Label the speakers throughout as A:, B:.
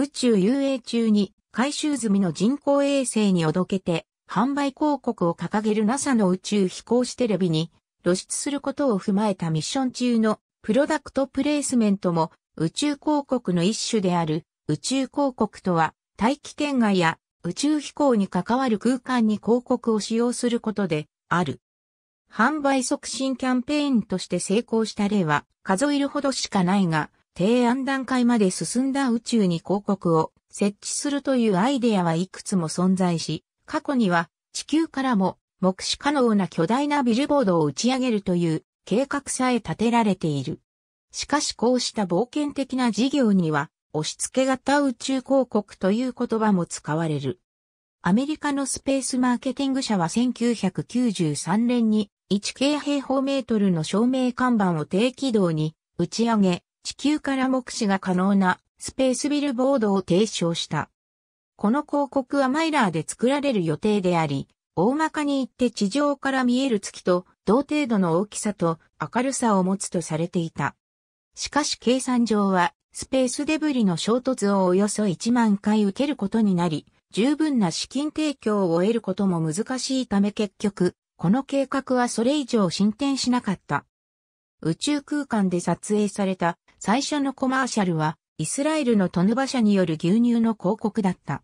A: 宇宙遊泳中に回収済みの人工衛星におどけて販売広告を掲げる NASA の宇宙飛行士テレビに露出することを踏まえたミッション中のプロダクトプレイスメントも宇宙広告の一種である宇宙広告とは大気圏外や宇宙飛行に関わる空間に広告を使用することである。販売促進キャンペーンとして成功した例は数えるほどしかないが、提案段階まで進んだ宇宙に広告を設置するというアイデアはいくつも存在し、過去には地球からも目視可能な巨大なビルボードを打ち上げるという計画さえ立てられている。しかしこうした冒険的な事業には押し付け型宇宙広告という言葉も使われる。アメリカのスペースマーケティング社は1993年に1系平方メートルの照明看板を低軌道に打ち上げ、地球から目視が可能なスペースビルボードを提唱した。この広告はマイラーで作られる予定であり、大まかに言って地上から見える月と同程度の大きさと明るさを持つとされていた。しかし計算上はスペースデブリの衝突をおよそ1万回受けることになり、十分な資金提供を得ることも難しいため結局、この計画はそれ以上進展しなかった。宇宙空間で撮影された最初のコマーシャルは、イスラエルのトヌバ社による牛乳の広告だった。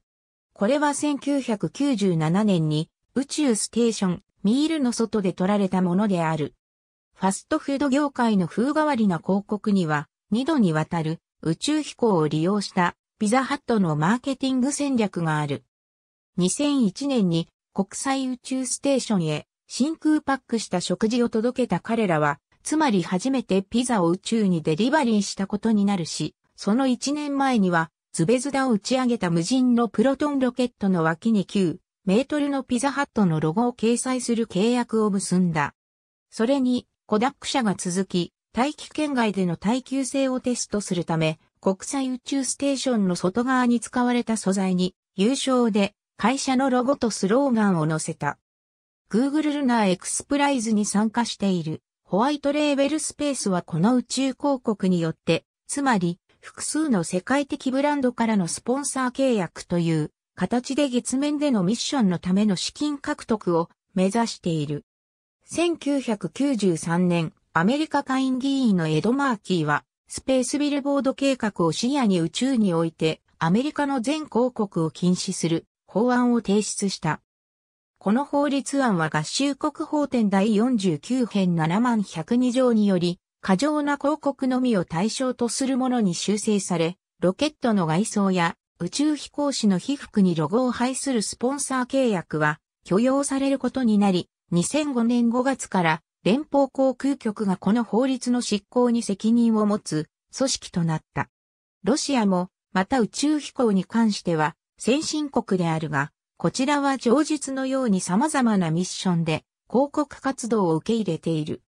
A: これは1997年に宇宙ステーションミールの外で撮られたものである。ファストフード業界の風変わりな広告には2度にわたる宇宙飛行を利用したピザハットのマーケティング戦略がある。2001年に国際宇宙ステーションへ真空パックした食事を届けた彼らはつまり初めてピザを宇宙にデリバリーしたことになるし、その1年前には、ズベズダを打ち上げた無人のプロトンロケットの脇に9メートルのピザハットのロゴを掲載する契約を結んだ。それに、コダック社が続き、大気圏外での耐久性をテストするため、国際宇宙ステーションの外側に使われた素材に、優勝で会社のロゴとスローガンを載せた。Google ルナーエクスプライズに参加しているホワイトレーベルスペースはこの宇宙広告によって、つまり、複数の世界的ブランドからのスポンサー契約という形で月面でのミッションのための資金獲得を目指している。1993年、アメリカ下院議員のエド・マーキーは、スペースビルボード計画を視野に宇宙において、アメリカの全広告を禁止する法案を提出した。この法律案は合衆国法典第49編7万102条により、過剰な広告のみを対象とするものに修正され、ロケットの外装や宇宙飛行士の被服にロゴを配するスポンサー契約は許容されることになり、2005年5月から連邦航空局がこの法律の執行に責任を持つ組織となった。ロシアも、また宇宙飛行に関しては先進国であるが、こちらは上述のように様々なミッションで広告活動を受け入れている。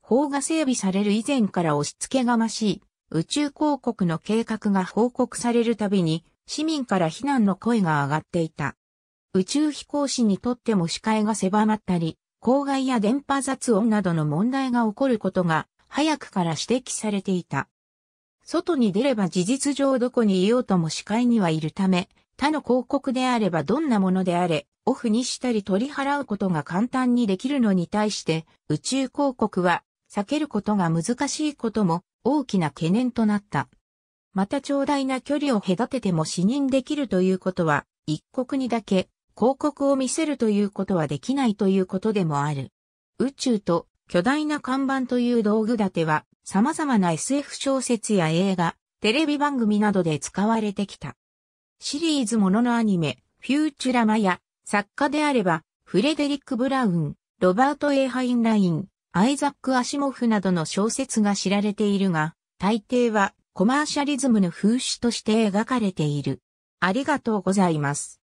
A: 法が整備される以前から押し付けがましい宇宙広告の計画が報告されるたびに市民から非難の声が上がっていた。宇宙飛行士にとっても視界が狭まったり、公害や電波雑音などの問題が起こることが早くから指摘されていた。外に出れば事実上どこにいようとも視界にはいるため、他の広告であればどんなものであれ、オフにしたり取り払うことが簡単にできるのに対して、宇宙広告は避けることが難しいことも大きな懸念となった。また長大な距離を隔てても視認できるということは、一国にだけ広告を見せるということはできないということでもある。宇宙と巨大な看板という道具立ては様々な SF 小説や映画、テレビ番組などで使われてきた。シリーズもののアニメ、フューチュラマや、作家であれば、フレデリック・ブラウン、ロバート・エイ・ハインライン、アイザック・アシモフなどの小説が知られているが、大抵はコマーシャリズムの風刺として描かれている。ありがとうございます。